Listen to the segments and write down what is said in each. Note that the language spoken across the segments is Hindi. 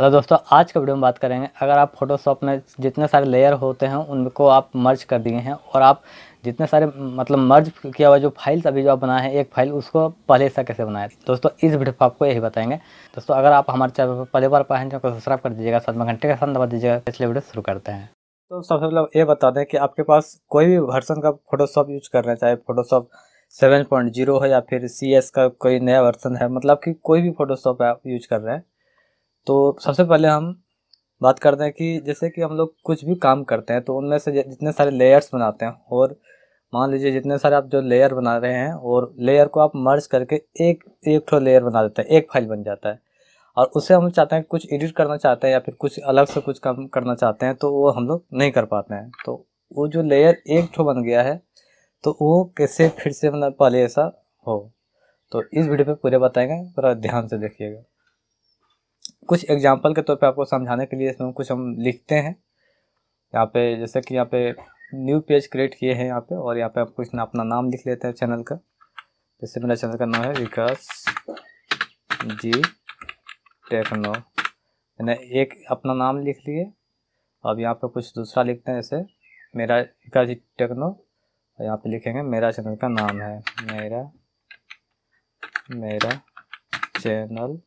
हेलो दोस्तों आज के वीडियो में बात करेंगे अगर आप फोटोशॉप में जितने सारे लेयर होते हैं उनको आप मर्ज कर दिए हैं और आप जितने सारे मतलब मर्ज किया हुआ जो फाइल्स अभी जो आप बनाए हैं एक फाइल उसको पहले से कैसे बनाए दोस्तों इस वीडियो पर आपको यही बताएंगे दोस्तों अगर आप हमारे चैनल पर पहले बार पाए तो सब्सक्राइब कर दीजिएगा साथ में घंटे का साथ दबा दीजिएगा पिछले वीडियो शुरू करते हैं तो सबसे पहले ये बता दें कि आपके पास कोई भी वर्सन का फोटोशॉप यूज कर रहे हैं चाहे फोटोशॉप सेवन पॉइंट जीरो हो या फिर सी एस का कोई नया वर्सन है मतलब कि कोई भी फोटोशॉप आप यूज कर रहे हैं तो सबसे पहले हम बात करते हैं कि जैसे कि हम लोग कुछ भी काम करते हैं तो उनमें से जितने सारे लेयर्स बनाते हैं और मान लीजिए जितने सारे आप जो लेयर बना रहे हैं और लेयर को आप मर्ज करके एक एक ठो लेयर बना देते हैं एक फाइल बन जाता है और उसे हम चाहते हैं कुछ एडिट करना चाहते हैं या फिर कुछ अलग से कुछ काम करना चाहते हैं तो वो हम लोग नहीं कर पाते हैं तो वो जो लेयर एक ठो बन गया है तो वो कैसे फिर से मतलब पहले ऐसा हो तो इस वीडियो पे पूरे बताएंगे पूरा ध्यान से देखिएगा कुछ एग्जाम्पल के तौर पे आपको समझाने के लिए इसमें कुछ हम लिखते हैं यहाँ पे जैसे कि यहाँ पे न्यू पेज क्रिएट किए हैं यहाँ पे और यहाँ पे आप कुछ ना अपना नाम लिख लेते हैं चैनल का जैसे मेरा चैनल का नाम है विकास जी टेक्नो मैंने एक अपना नाम लिख लिए अब यहाँ पे कुछ दूसरा लिखते हैं जैसे मेरा विकास जी टेक्नो और यहाँ पे लिखेंगे मेरा चैनल का नाम है मेरा मेरा चैनल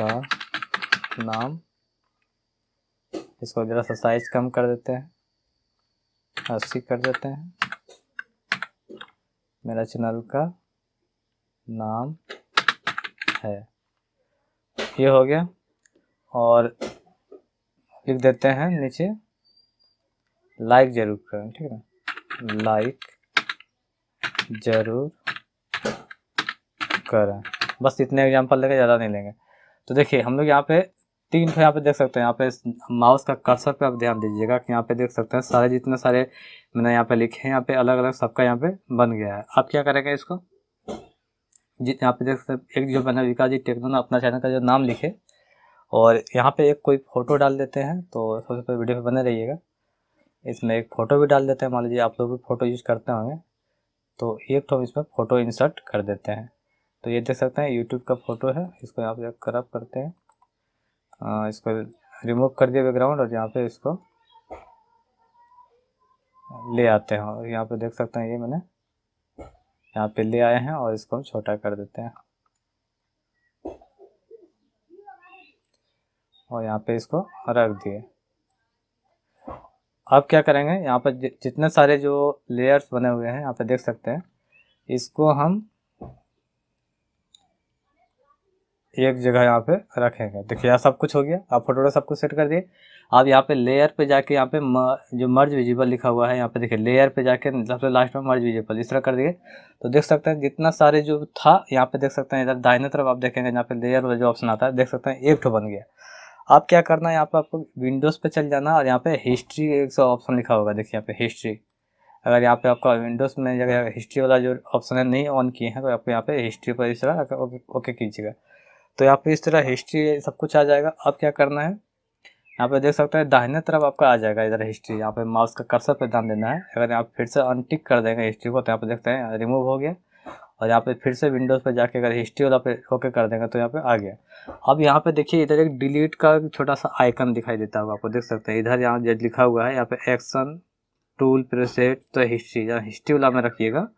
का नाम इसको ज़रा सा साइज कम कर देते हैं अस्सी कर देते हैं मेरा चैनल का नाम है ये हो गया और लिख देते हैं नीचे लाइक ज़रूर करें ठीक है लाइक ज़रूर करें बस इतने एग्जाम्पल लेके ज़्यादा नहीं लेंगे तो देखिए हम लोग यहाँ पे तीन तो यहाँ पे देख सकते हैं यहाँ पे माउस का कर्सर पे आप ध्यान दीजिएगा कि यहाँ पे देख सकते हैं सारे जितने सारे मैंने यहाँ पे लिखे हैं यहाँ पे अलग अलग सबका यहाँ पे बन गया है आप क्या करेंगे इसको जी यहाँ पे देख सकते हैं एक जो मैंने विकास जी टेक्नो अपना चैनल का जो नाम लिखे और यहाँ पे एक कोई फ़ोटो डाल देते हैं तो सबसे पहले वीडियो पे बने रहिएगा इसमें एक फ़ोटो भी डाल देते हैं मान लीजिए आप लोग भी फ़ोटो यूज़ करते होंगे तो एक तो हम इसमें फ़ोटो इंसर्ट कर देते हैं तो ये देख सकते हैं यूट्यूब का फोटो है इसको यहाँ पे करप करते हैं आ, इसको रिमूव कर दिया बैकग्राउंड और यहाँ पे इसको ले आते हैं और यहाँ पे देख सकते हैं ये मैंने यहाँ पे ले आए हैं और इसको हम छोटा कर देते हैं और यहाँ पे इसको रख दिए अब क्या करेंगे यहाँ पर जितने सारे जो लेयर्स बने हुए हैं यहाँ पे देख सकते हैं इसको हम एक जगह यहाँ पे रखेंगे देखिए यहाँ सब कुछ हो गया आप फोटो सब कुछ सेट कर दिए आप यहाँ पे लेयर पे जाके यहाँ पे म, जो मर्ज विजिबल लिखा हुआ है यहाँ पे देखिए लेयर पे जाके सबसे लास्ट में मर्ज विजिबल इस तरह कर दिए तो देख सकते हैं जितना सारे जो था यहाँ पे देख सकते हैं इधर दाहिने तरफ आप देखेंगे यहाँ पे लेयर वाला जो ऑप्शन आता है देख सकते हैं एक बन गया आप क्या करना है यहाँ पे आपको विंडोज़ पे चल जाना और यहाँ पे हिस्ट्री एक ऑप्शन लिखा होगा देखिए यहाँ पे हिस्ट्री अगर यहाँ पे आपका विंडोज़ में जगह हिस्ट्री वाला जो ऑप्शन है नहीं ऑन किए हैं तो आपको यहाँ पे हिस्ट्री पर इस तरह ओके कीजिएगा तो यहाँ पे इस तरह हिस्ट्री सब कुछ आ जाएगा अब क्या करना है यहाँ पे देख सकते हैं दाहिने तरफ आपका आ जाएगा इधर हिस्ट्री यहाँ पे माउस का कर्सर पे ध्यान देना है अगर आप फिर से अनटिक कर देंगे हिस्ट्री को तो यहाँ पे देखते हैं रिमूव हो गया और यहाँ पे फिर से विंडोज़ पे जाके अगर हिस्ट्री वाला पे ओके कर देंगे तो यहाँ पे आ गया अब यहाँ पे देखिए इधर एक डिलीट का छोटा सा आइकन दिखाई देता होगा आपको देख सकते हैं इधर यहाँ जो लिखा हुआ है यहाँ पे एक्शन टूल प्रोसेट तो हिस्ट्री यहाँ हिस्ट्री वाला में रखिएगा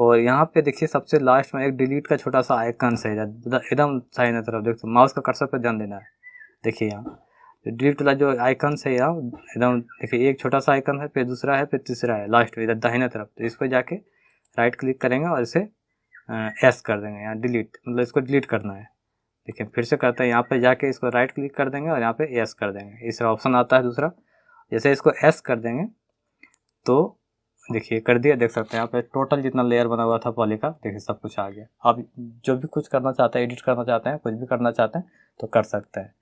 और यहाँ पे देखिए सबसे लास्ट में एक डिलीट का छोटा सा आइकन से एकदम साइन तरफ देखते माउस का कर्सर पर ध्यान देना है देखिए यहाँ डिलीट तो वाला जो आइकन है यहाँ एकदम देखिए एक छोटा सा आइकन है फिर दूसरा है फिर तीसरा है लास्ट में इधर दाहिने तरफ तो इस पर जाके राइट क्लिक करेंगे और इसे एस कर देंगे यहाँ डिलीट मतलब इसको डिलीट करना है देखिए फिर से करते हैं यहाँ पर जाके इसको राइट क्लिक कर देंगे और यहाँ पे एस कर देंगे इस ऑप्शन आता है दूसरा जैसे इसको एस कर देंगे तो देखिए कर दिया देख सकते हैं आप टोटल जितना लेयर बना हुआ था पहले का देखिए सब कुछ आ गया आप जो भी कुछ करना चाहते हैं एडिट करना चाहते हैं कुछ भी करना चाहते हैं तो कर सकते हैं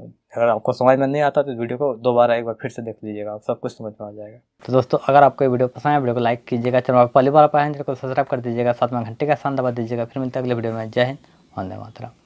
अगर आपको समझ में नहीं आता तो वीडियो को दोबारा एक बार फिर से देख लीजिएगा आप सब कुछ समझ में आ जाएगा तो दोस्तों अगर आपको ये वीडियो पसंद है वीडियो को लाइक कीजिएगा चैनल पहली बार आप आए चैनल को सब्सक्राइब कर दीजिएगा साथ में घंटे का शान दबा दीजिएगा फिर मिलते अगले वीडियो में जय हिंद वंदे मातरा